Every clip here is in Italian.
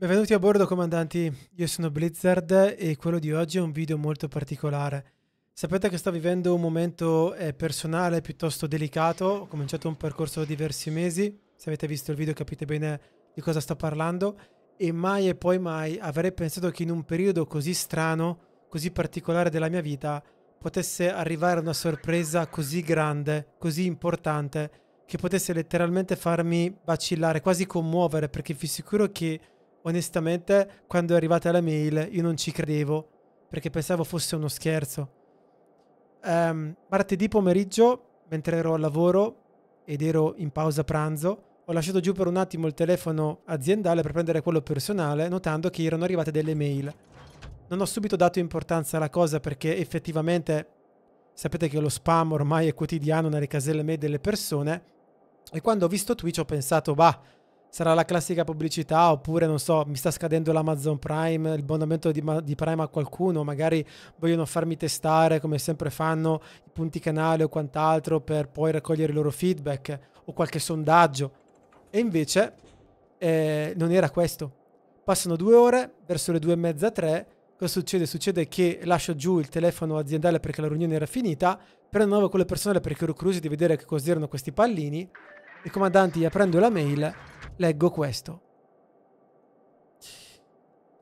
Benvenuti a bordo comandanti, io sono Blizzard e quello di oggi è un video molto particolare. Sapete che sto vivendo un momento eh, personale piuttosto delicato, ho cominciato un percorso da diversi mesi, se avete visto il video capite bene di cosa sto parlando e mai e poi mai avrei pensato che in un periodo così strano, così particolare della mia vita, potesse arrivare una sorpresa così grande, così importante, che potesse letteralmente farmi vacillare, quasi commuovere, perché vi assicuro che onestamente, quando è arrivata la mail io non ci credevo perché pensavo fosse uno scherzo. Um, martedì pomeriggio, mentre ero al lavoro ed ero in pausa pranzo, ho lasciato giù per un attimo il telefono aziendale per prendere quello personale, notando che erano arrivate delle mail. Non ho subito dato importanza alla cosa perché effettivamente sapete che lo spam ormai è quotidiano nelle caselle mail delle persone e quando ho visto Twitch ho pensato, bah, sarà la classica pubblicità oppure non so mi sta scadendo l'Amazon Prime il abbonamento di, di, Prime a qualcuno magari vogliono farmi testare come sempre fanno i punti canale o quant'altro per poi raccogliere i loro feedback o qualche sondaggio e invece eh, non era questo passano due ore verso le due e mezza tre cosa succede? succede che lascio giù il telefono aziendale perché la riunione era finita prendo nuovo quello personale perché ero curioso di vedere che cos'erano questi pallini i comandanti gli aprendo la mail leggo questo.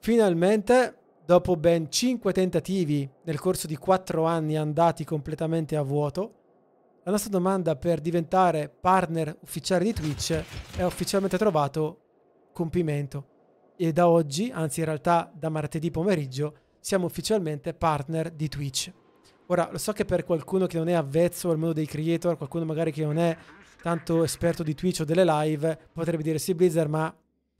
Finalmente, dopo ben 5 tentativi nel corso di 4 anni andati completamente a vuoto, la nostra domanda per diventare partner ufficiale di Twitch è ufficialmente trovato compimento. E da oggi, anzi in realtà da martedì pomeriggio, siamo ufficialmente partner di Twitch. Ora, lo so che per qualcuno che non è avvezzo al mondo dei creator, qualcuno magari che non è tanto esperto di Twitch o delle live, potrebbe dire sì Blizzard, ma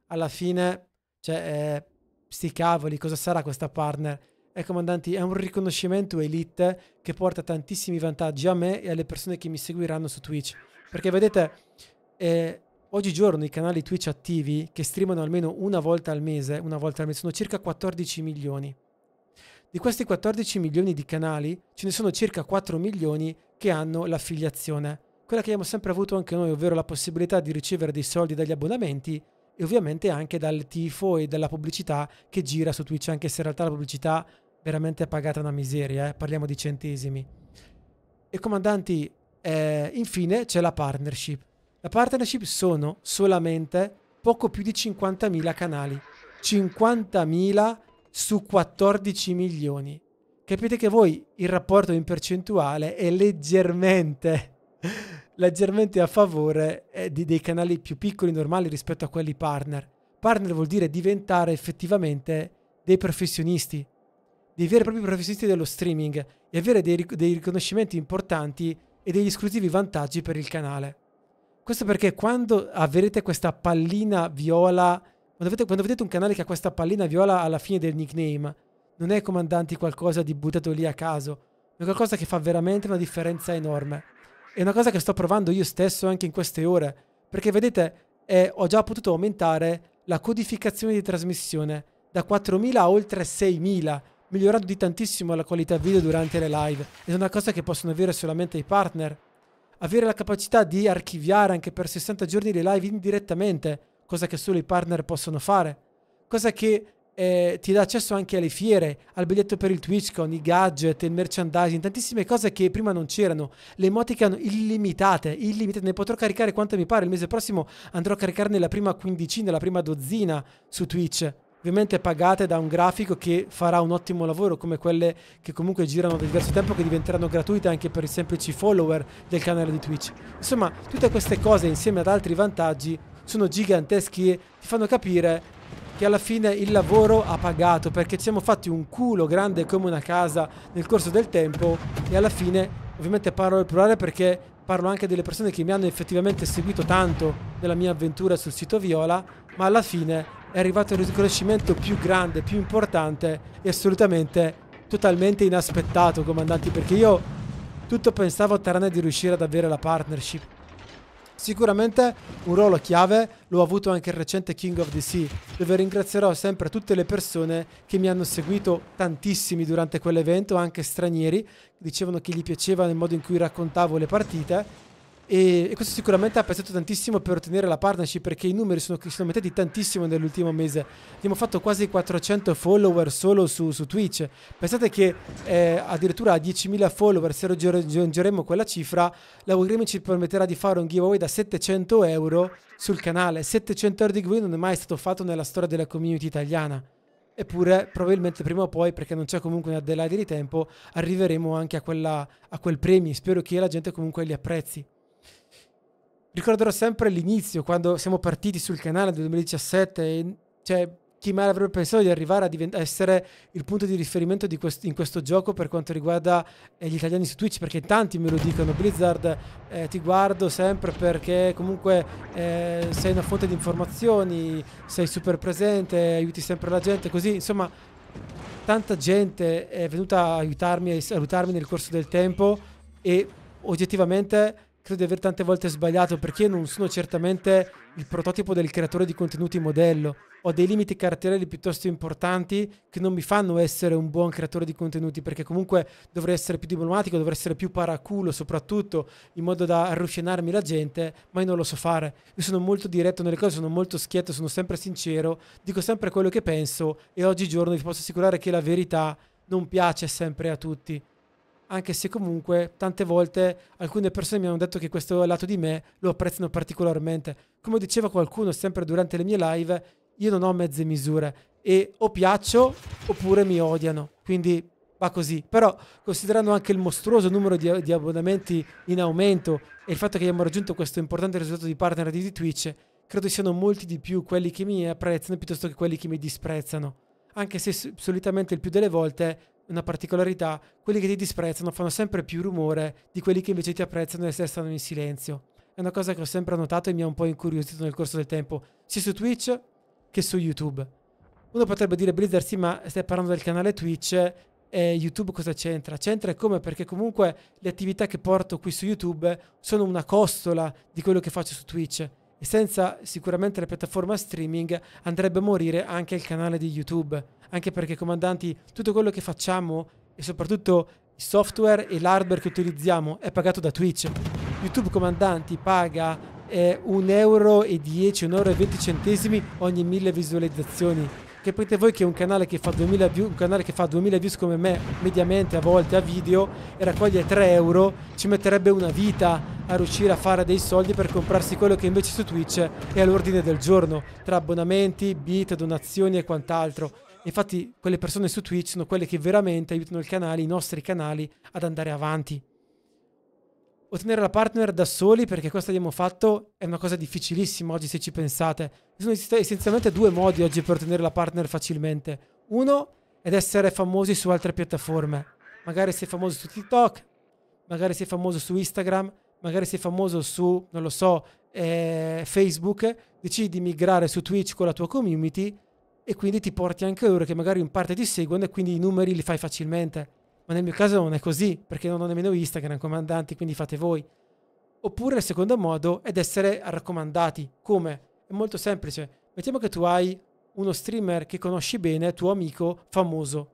alla fine, cioè, eh, sti cavoli, cosa sarà questa partner? E comandanti, è un riconoscimento elite che porta tantissimi vantaggi a me e alle persone che mi seguiranno su Twitch. Perché vedete, eh, oggigiorno i canali Twitch attivi che streamano almeno una volta al mese, una volta al mese, sono circa 14 milioni. Di questi 14 milioni di canali ce ne sono circa 4 milioni che hanno l'affiliazione quella che abbiamo sempre avuto anche noi, ovvero la possibilità di ricevere dei soldi dagli abbonamenti e ovviamente anche dal tifo e dalla pubblicità che gira su Twitch, anche se in realtà la pubblicità veramente è pagata una miseria, eh? parliamo di centesimi. E comandanti, eh, infine c'è la partnership. La partnership sono solamente poco più di 50.000 canali, 50.000 su 14 milioni. Capite che voi il rapporto in percentuale è leggermente leggermente a favore eh, di, dei canali più piccoli normali rispetto a quelli partner. Partner vuol dire diventare effettivamente dei professionisti, dei veri e propri professionisti dello streaming e avere dei, dei riconoscimenti importanti e degli esclusivi vantaggi per il canale. Questo perché quando avrete questa pallina viola, quando, avete, quando vedete un canale che ha questa pallina viola alla fine del nickname, non è comandanti qualcosa di buttato lì a caso, ma è qualcosa che fa veramente una differenza enorme. È una cosa che sto provando io stesso anche in queste ore, perché vedete, eh, ho già potuto aumentare la codificazione di trasmissione da 4.000 a oltre 6.000, migliorando di tantissimo la qualità video durante le live. Ed è una cosa che possono avere solamente i partner. Avere la capacità di archiviare anche per 60 giorni le live indirettamente, cosa che solo i partner possono fare. Cosa che eh, ti dà accesso anche alle fiere, al biglietto per il TwitchCon, i gadget, il merchandising, tantissime cose che prima non c'erano. Le emoticon illimitate, illimitate, ne potrò caricare quanto mi pare. Il mese prossimo andrò a caricarne la prima quindicina, la prima dozzina su Twitch. Ovviamente pagate da un grafico che farà un ottimo lavoro, come quelle che comunque girano da diverso tempo, che diventeranno gratuite anche per i semplici follower del canale di Twitch. Insomma, tutte queste cose insieme ad altri vantaggi sono giganteschi e ti fanno capire che alla fine il lavoro ha pagato perché ci siamo fatti un culo grande come una casa nel corso del tempo e alla fine ovviamente parlo del plurale perché parlo anche delle persone che mi hanno effettivamente seguito tanto nella mia avventura sul sito Viola, ma alla fine è arrivato il riconoscimento più grande, più importante e assolutamente totalmente inaspettato, comandanti, perché io tutto pensavo a Taranè di riuscire ad avere la partnership Sicuramente un ruolo chiave l'ho avuto anche il recente King of the Sea, dove ringrazierò sempre tutte le persone che mi hanno seguito tantissimi durante quell'evento, anche stranieri, dicevano che gli piaceva il modo in cui raccontavo le partite e, e, questo sicuramente ha pesato tantissimo per ottenere la partnership perché i numeri sono, sono aumentati tantissimo nell'ultimo mese. Abbiamo fatto quasi 400 follower solo su, su Twitch. Pensate che eh, addirittura a 10.000 follower, se raggiungeremo quella cifra, la l'algoritmo ci permetterà di fare un giveaway da 700 euro sul canale. 700 euro di giveaway non è mai stato fatto nella storia della community italiana. Eppure, probabilmente prima o poi, perché non c'è comunque una deadline di tempo, arriveremo anche a, quella, a quel premio. Spero che la gente comunque li apprezzi ricorderò sempre l'inizio, quando siamo partiti sul canale nel 2017, e, cioè chi mai avrebbe pensato di arrivare a, divent- essere il punto di riferimento di quest- in questo gioco per quanto riguarda eh, gli italiani su Twitch, perché tanti me lo dicono, Blizzard eh, ti guardo sempre perché comunque eh, sei una fonte di informazioni, sei super presente, aiuti sempre la gente, così insomma tanta gente è venuta a aiutarmi e salutarmi nel corso del tempo e oggettivamente credo di aver tante volte sbagliato perché io non sono certamente il prototipo del creatore di contenuti modello. Ho dei limiti caratteriali piuttosto importanti che non mi fanno essere un buon creatore di contenuti perché comunque dovrei essere più diplomatico, dovrei essere più paraculo soprattutto in modo da arruscinarmi la gente, ma io non lo so fare. Io sono molto diretto nelle cose, sono molto schietto, sono sempre sincero, dico sempre quello che penso e oggigiorno vi posso assicurare che la verità non piace sempre a tutti anche se comunque tante volte alcune persone mi hanno detto che questo lato di me lo apprezzano particolarmente. Come diceva qualcuno sempre durante le mie live, io non ho mezze misure e o piaccio oppure mi odiano. Quindi va così. Però considerando anche il mostruoso numero di, di abbonamenti in aumento e il fatto che abbiamo raggiunto questo importante risultato di partner di Twitch, credo siano molti di più quelli che mi apprezzano piuttosto che quelli che mi disprezzano. Anche se solitamente il più delle volte una particolarità, quelli che ti disprezzano fanno sempre più rumore di quelli che invece ti apprezzano e stanno in silenzio. È una cosa che ho sempre notato e mi ha un po' incuriosito nel corso del tempo, sia su Twitch che su YouTube. Uno potrebbe dire Blizzard sì, ma stai parlando del canale Twitch e YouTube cosa c'entra? C'entra e come? Perché comunque le attività che porto qui su YouTube sono una costola di quello che faccio su Twitch e senza sicuramente la piattaforma streaming andrebbe a morire anche il canale di YouTube anche perché comandanti, tutto quello che facciamo e soprattutto il software e l'hardware che utilizziamo è pagato da Twitch. YouTube comandanti paga eh, 1,10 euro, 1,20 euro centesimi ogni 1000 visualizzazioni. Capite voi che un canale che fa 2000 views, un canale che fa 2000 views come me, mediamente a volte a video, e raccoglie 3 euro, ci metterebbe una vita a riuscire a fare dei soldi per comprarsi quello che invece su Twitch è all'ordine del giorno, tra abbonamenti, beat, donazioni e quant'altro. Infatti quelle persone su Twitch sono quelle che veramente aiutano il canale, i nostri canali, ad andare avanti. Ottenere la partner da soli, perché questo abbiamo fatto, è una cosa difficilissima oggi se ci pensate. Ci sono essenzialmente due modi oggi per ottenere la partner facilmente. Uno è essere famosi su altre piattaforme. Magari sei famoso su TikTok, magari sei famoso su Instagram, magari sei famoso su, non lo so, eh, Facebook, decidi di migrare su Twitch con la tua community e quindi ti porti anche loro che magari in parte ti seguono e quindi i numeri li fai facilmente. Ma nel mio caso non è così, perché non ho nemmeno Instagram comandanti, quindi fate voi. Oppure il secondo modo è di essere raccomandati. Come? È molto semplice. Mettiamo che tu hai uno streamer che conosci bene, tuo amico famoso.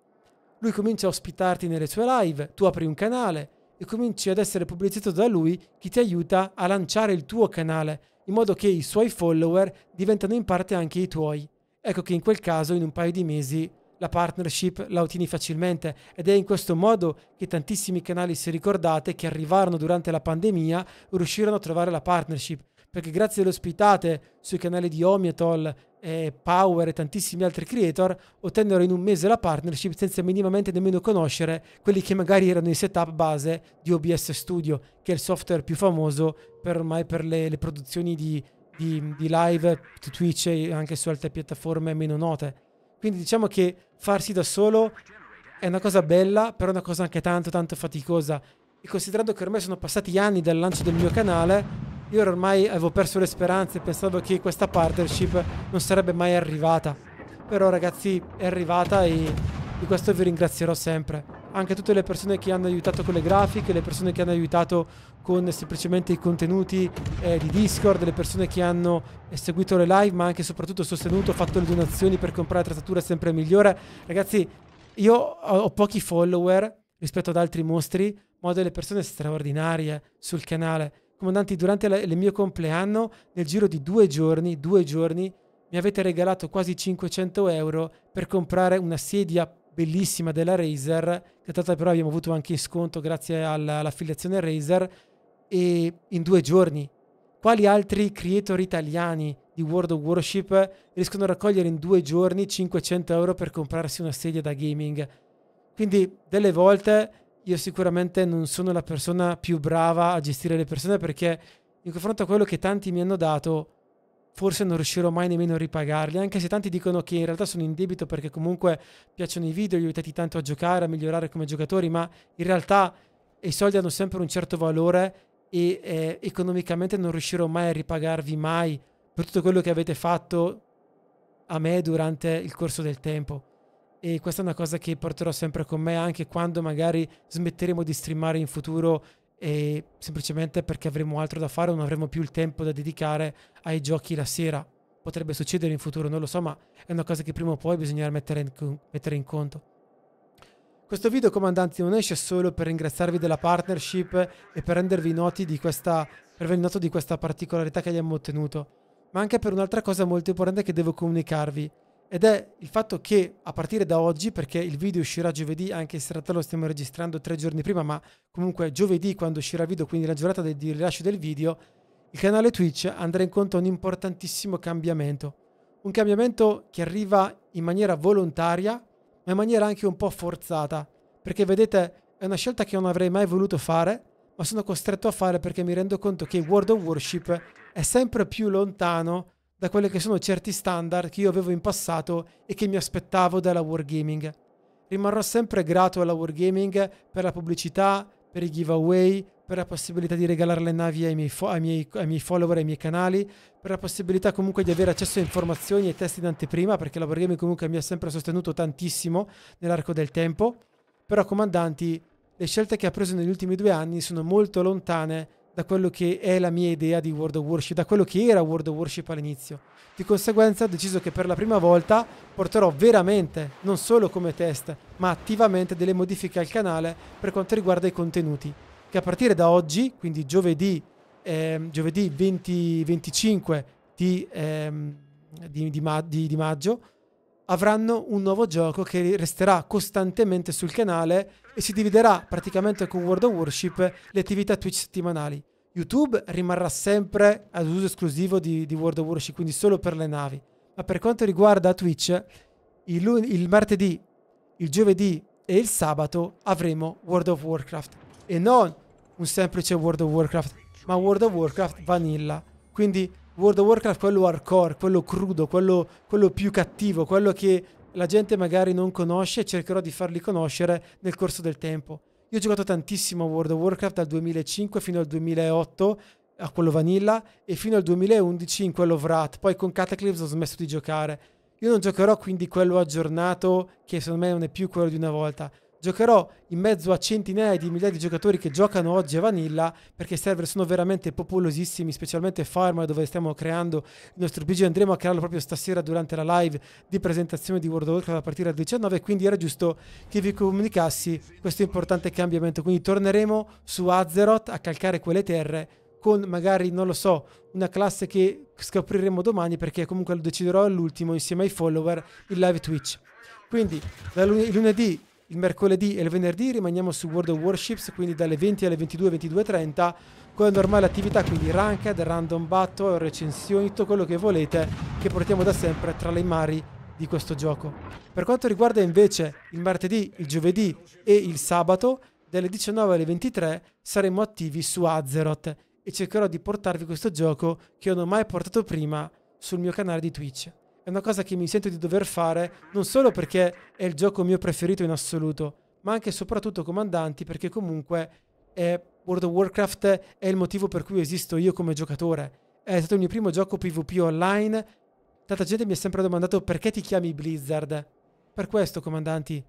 Lui comincia a ospitarti nelle sue live, tu apri un canale e cominci ad essere pubblicizzato da lui che ti aiuta a lanciare il tuo canale, in modo che i suoi follower diventano in parte anche i tuoi ecco che in quel caso in un paio di mesi la partnership la ottieni facilmente ed è in questo modo che tantissimi canali, se ricordate, che arrivarono durante la pandemia, riuscirono a trovare la partnership, perché grazie ospitate sui canali di Omiatol, e Power e tantissimi altri creator ottennero in un mese la partnership senza minimamente nemmeno conoscere quelli che magari erano i setup base di OBS Studio, che è il software più famoso per ormai per le, le produzioni di di, di live di Twitch e anche su altre piattaforme meno note. Quindi diciamo che farsi da solo è una cosa bella, però è una cosa anche tanto tanto faticosa. E considerando che ormai sono passati anni dal lancio del mio canale, io ormai avevo perso le speranze, pensavo che questa partnership non sarebbe mai arrivata. Però ragazzi è arrivata e di questo vi ringrazierò sempre. Anche tutte le persone che hanno aiutato con le grafiche, le persone che hanno aiutato con semplicemente i contenuti eh, di Discord, delle persone che hanno seguito le live, ma anche e soprattutto sostenuto, fatto le donazioni per comprare la trattatura sempre migliore. Ragazzi, io ho pochi follower rispetto ad altri mostri, ma ho delle persone straordinarie sul canale. Comandanti, durante il mio compleanno, nel giro di due giorni, due giorni, mi avete regalato quasi 500 euro per comprare una sedia bellissima della Razer, che tra l'altro però abbiamo avuto anche in sconto grazie all'affiliazione Razer, e in due giorni? Quali altri creator italiani di World of Worship riescono a raccogliere in due giorni 500 euro per comprarsi una sedia da gaming? Quindi delle volte io sicuramente non sono la persona più brava a gestire le persone perché in confronto a quello che tanti mi hanno dato forse non riuscirò mai nemmeno a ripagarli, anche se tanti dicono che in realtà sono in debito perché comunque piacciono i video, li ho aiutati tanto a giocare, a migliorare come giocatori, ma in realtà i soldi hanno sempre un certo valore e eh, economicamente non riuscirò mai a ripagarvi mai per tutto quello che avete fatto a me durante il corso del tempo. E questa è una cosa che porterò sempre con me anche quando magari smetteremo di streamare in futuro e semplicemente perché avremo altro da fare o non avremo più il tempo da dedicare ai giochi la sera. Potrebbe succedere in futuro, non lo so, ma è una cosa che prima o poi bisognerà mettere in, mettere in conto. Questo video comandanti non esce solo per ringraziarvi della partnership e per rendervi noti di questa, noto di questa particolarità che abbiamo ottenuto, ma anche per un'altra cosa molto importante che devo comunicarvi ed è il fatto che a partire da oggi, perché il video uscirà giovedì, anche se in realtà lo stiamo registrando tre giorni prima, ma comunque giovedì quando uscirà il video, quindi la giornata del, di rilascio del video, il canale Twitch andrà in conto a un importantissimo cambiamento. Un cambiamento che arriva in maniera volontaria ma in maniera anche un po' forzata, perché vedete è una scelta che non avrei mai voluto fare, ma sono costretto a fare perché mi rendo conto che World of Worship è sempre più lontano da quelli che sono certi standard che io avevo in passato e che mi aspettavo dalla Wargaming. Rimarrò sempre grato alla Wargaming per la pubblicità, per i giveaway, per la possibilità di regalare le navi ai miei, fo- ai miei, ai miei follower, ai miei canali, per la possibilità comunque di avere accesso a informazioni e testi d'anteprima, perché la Wargaming comunque mi ha sempre sostenuto tantissimo nell'arco del tempo. Però, comandanti, le scelte che ha preso negli ultimi due anni sono molto lontane da quello che è la mia idea di World of Warship, da quello che era World of Warship all'inizio. Di conseguenza ho deciso che per la prima volta porterò veramente, non solo come test, ma attivamente delle modifiche al canale per quanto riguarda i contenuti che a partire da oggi, quindi giovedì, ehm, giovedì 20, 25 di, ehm, di, di, di maggio, avranno un nuovo gioco che resterà costantemente sul canale e si dividerà praticamente con World of Worship le attività Twitch settimanali. YouTube rimarrà sempre ad uso esclusivo di, di World of Warship, quindi solo per le navi. Ma per quanto riguarda Twitch, il, il, martedì, il giovedì e il sabato avremo World of Warcraft. E non un semplice World of Warcraft, ma World of Warcraft vanilla. Quindi World of Warcraft quello hardcore, quello crudo, quello, quello più cattivo, quello che la gente magari non conosce e cercherò di farli conoscere nel corso del tempo. Io ho giocato tantissimo a World of Warcraft dal 2005 fino al 2008 a quello vanilla e fino al 2011 in quello Wrath. poi con Cataclysm ho smesso di giocare. Io non giocherò quindi quello aggiornato che secondo me non è più quello di una volta, giocherò in mezzo a centinaia di migliaia di giocatori che giocano oggi a Vanilla perché i server sono veramente popolosissimi, specialmente Farmar dove stiamo creando il nostro PG. Andremo a crearlo proprio stasera durante la live di presentazione di World of Warcraft a partire dal 19, quindi era giusto che vi comunicassi questo importante cambiamento. Quindi torneremo su Azeroth a calcare quelle terre con magari, non lo so, una classe che scopriremo domani perché comunque lo deciderò all'ultimo insieme ai follower in live Twitch. Quindi da lunedì il mercoledì e il venerdì rimaniamo su World of Warships, quindi dalle 20 alle 22, 22.30, con la normale attività, quindi ranked, random battle, recensioni, tutto quello che volete, che portiamo da sempre tra le mari di questo gioco. Per quanto riguarda invece il martedì, il giovedì e il sabato, dalle 19 alle 23 saremo attivi su Azeroth e cercherò di portarvi questo gioco che non ho mai portato prima sul mio canale di Twitch è una cosa che mi sento di dover fare non solo perché è il gioco mio preferito in assoluto, ma anche e soprattutto Comandanti perché comunque è World of Warcraft è il motivo per cui esisto io come giocatore. È stato il mio primo gioco PvP online. Tanta gente mi ha sempre domandato perché ti chiami Blizzard. Per questo, comandanti,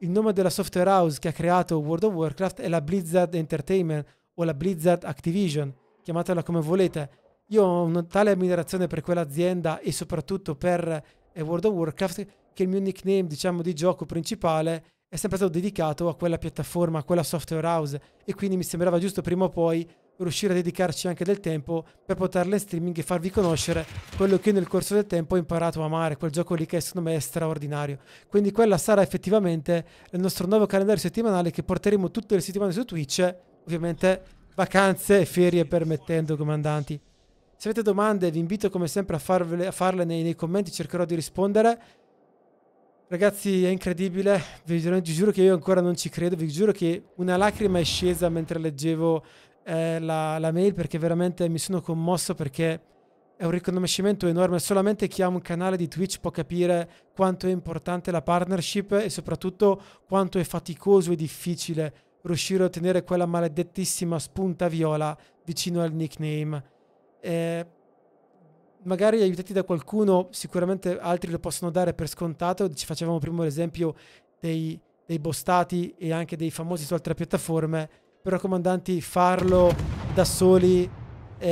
il nome della software house che ha creato World of Warcraft è la Blizzard Entertainment o la Blizzard Activision, chiamatela come volete io ho una tale ammirazione per quell'azienda e soprattutto per eh, World of Warcraft che il mio nickname, diciamo, di gioco principale è sempre stato dedicato a quella piattaforma, a quella software house e quindi mi sembrava giusto prima o poi riuscire a dedicarci anche del tempo per portarla in streaming e farvi conoscere quello che nel corso del tempo ho imparato a amare, quel gioco lì che secondo me è straordinario. Quindi quella sarà effettivamente il nostro nuovo calendario settimanale che porteremo tutte le settimane su Twitch, ovviamente vacanze e ferie permettendo, comandanti. Se avete domande vi invito come sempre a, farvele, a farle nei, nei, commenti, cercherò di rispondere. Ragazzi è incredibile, vi, giuro che io ancora non ci credo, vi giuro che una lacrima è scesa mentre leggevo eh, la, la mail perché veramente mi sono commosso perché è un riconoscimento enorme, solamente chi ha un canale di Twitch può capire quanto è importante la partnership e soprattutto quanto è faticoso e difficile riuscire a ottenere quella maledettissima spunta viola vicino al nickname eh, magari aiutati da qualcuno, sicuramente altri lo possono dare per scontato, ci facevamo prima l'esempio dei, dei bostati e anche dei famosi su altre piattaforme, però comandanti farlo da soli è,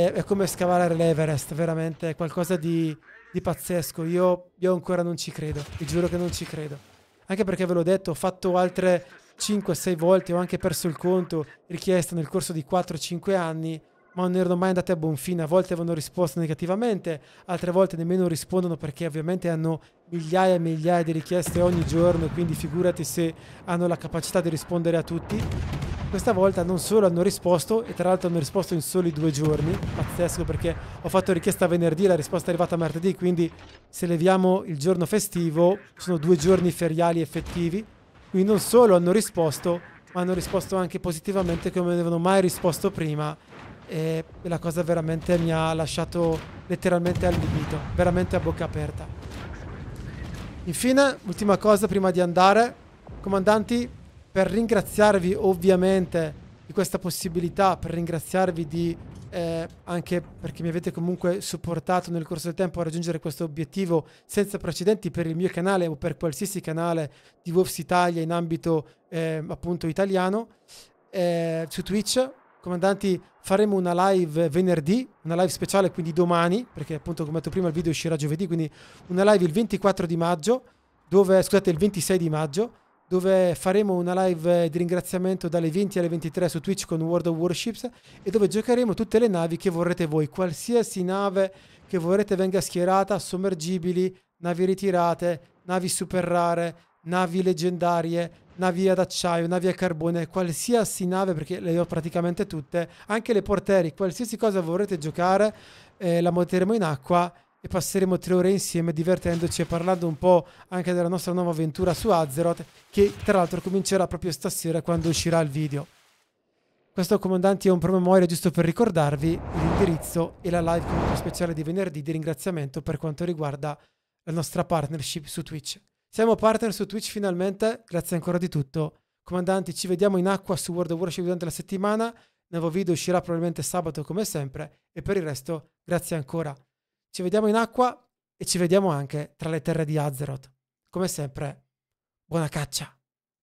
eh, è come scavare l'Everest, veramente, è qualcosa di, di pazzesco, io, io ancora non ci credo, vi giuro che non ci credo. Anche perché ve l'ho detto, ho fatto altre 5-6 volte, ho anche perso il conto, richiesto nel corso di 4-5 anni, ma non erano mai andate a buon fine. A volte avevano risposto negativamente, altre volte nemmeno rispondono perché ovviamente hanno migliaia e migliaia di richieste ogni giorno, quindi figurati se hanno la capacità di rispondere a tutti. Questa volta non solo hanno risposto, e tra l'altro hanno risposto in soli due giorni, pazzesco perché ho fatto richiesta venerdì, la risposta è arrivata martedì, quindi se leviamo il giorno festivo sono due giorni feriali effettivi, quindi non solo hanno risposto, ma hanno risposto anche positivamente come non avevano mai risposto prima e la cosa veramente mi ha lasciato letteralmente allibito, veramente a bocca aperta. Infine, ultima cosa prima di andare, comandanti, per ringraziarvi ovviamente di questa possibilità, per ringraziarvi di eh, anche perché mi avete comunque supportato nel corso del tempo a raggiungere questo obiettivo senza precedenti per il mio canale o per qualsiasi canale di Wolfs Italia in ambito eh, appunto italiano eh, su Twitch comandanti, faremo una live venerdì, una live speciale quindi domani, perché appunto come ho detto prima il video uscirà giovedì, quindi una live il 24 di maggio, dove, scusate il 26 di maggio, dove faremo una live di ringraziamento dalle 20 alle 23 su Twitch con World of Warships e dove giocheremo tutte le navi che vorrete voi, qualsiasi nave che vorrete venga schierata, sommergibili, navi ritirate, navi super rare, navi leggendarie, navi ad acciaio, navi a carbone, qualsiasi nave, perché le ho praticamente tutte, anche le porteri, qualsiasi cosa vorrete giocare, eh, la metteremo in acqua e passeremo tre ore insieme divertendoci e parlando un po' anche della nostra nuova avventura su Azeroth, che tra l'altro comincerà proprio stasera quando uscirà il video. Questo comandanti è un promemoria giusto per ricordarvi l'indirizzo e la live speciale di venerdì di ringraziamento per quanto riguarda la nostra partnership su Twitch. Siamo partner su Twitch finalmente, grazie ancora di tutto. Comandanti, ci vediamo in acqua su World of Warship durante la settimana. Nuovo video uscirà probabilmente sabato come sempre e per il resto grazie ancora. Ci vediamo in acqua e ci vediamo anche tra le terre di Azeroth. Come sempre, buona caccia!